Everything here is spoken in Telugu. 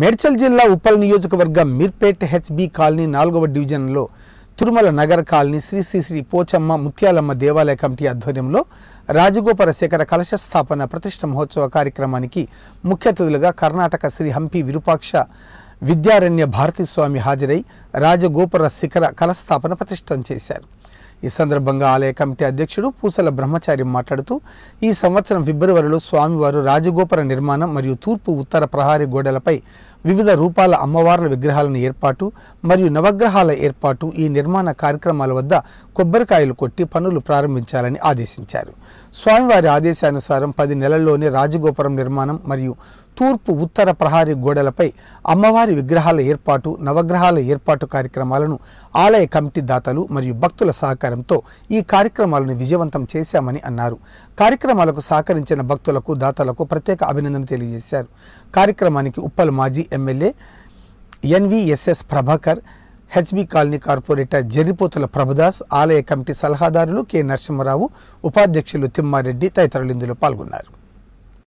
మేడ్చల్ జిల్లా ఉప్పల్ నియోజకవర్గం మీర్పేట్ హెచ్బి కాలనీ నాలుగవ డివిజన్లో తిరుమల నగర్ కాలనీ శ్రీ శ్రీ శ్రీ పోచమ్మ ముత్యాలమ్మ దేవాలయ కమిటీ ఆధ్వర్యంలో రాజగోపాల శేఖర కలశ స్థాపన ప్రతిష్ట మహోత్సవ కార్యక్రమానికి ముఖ్య అతిథులుగా కర్ణాటక శ్రీ హంపి విరూపాక్ష విద్యారణ్య భారతీ స్వామి హాజరై రాజగోపుర శిఖర కలస్థాపన ప్రతిష్టం చేశారు ఈ సందర్భంగా ఆలయ కమిటీ అధ్యక్షుడు పూసల బ్రహ్మచారి మాట్లాడుతూ ఈ సంవత్సరం ఫిబ్రవరిలో స్వామివారు రాజగోపుర నిర్మాణం మరియు తూర్పు ఉత్తర ప్రహారీ గోడలపై వివిధ రూపాల అమ్మవార్ల విగ్రహాలను ఏర్పాటు మరియు నవగ్రహాల ఏర్పాటు ఈ నిర్మాణ కార్యక్రమాల వద్ద కొబ్బరికాయలు కొట్టి పనులు ప్రారంభించాలని ఆదేశించారు స్వామివారి ఆదేశానుసారం పది నెలల్లోనే రాజగోపురం నిర్మాణం మరియు తూర్పు ఉత్తర ప్రహారీ గోడలపై అమ్మవారి విగ్రహాల ఏర్పాటు నవగ్రహాల ఏర్పాటు కార్యక్రమాలను ఆలయ కమిటీ దాతలు మరియు భక్తుల సహకారంతో ఈ కార్యక్రమాలను విజయవంతం చేశామని అన్నారు కార్యక్రమాలకు సహకరించిన భక్తులకు దాతలకు ప్రత్యేక అభినందన తెలియజేశారు కార్యక్రమానికి ఉప్పల్ మాజీ MLA NVSS Prabhakar HB colony corporator Jarripothula Prabhudas ఆలయ కమిటీ సలహాదారులు కె నరసింహరావు ఉపాధ్యక్షులు తిమ్మారెడ్డి తదితరులు ఇందులో పాల్గొన్నారు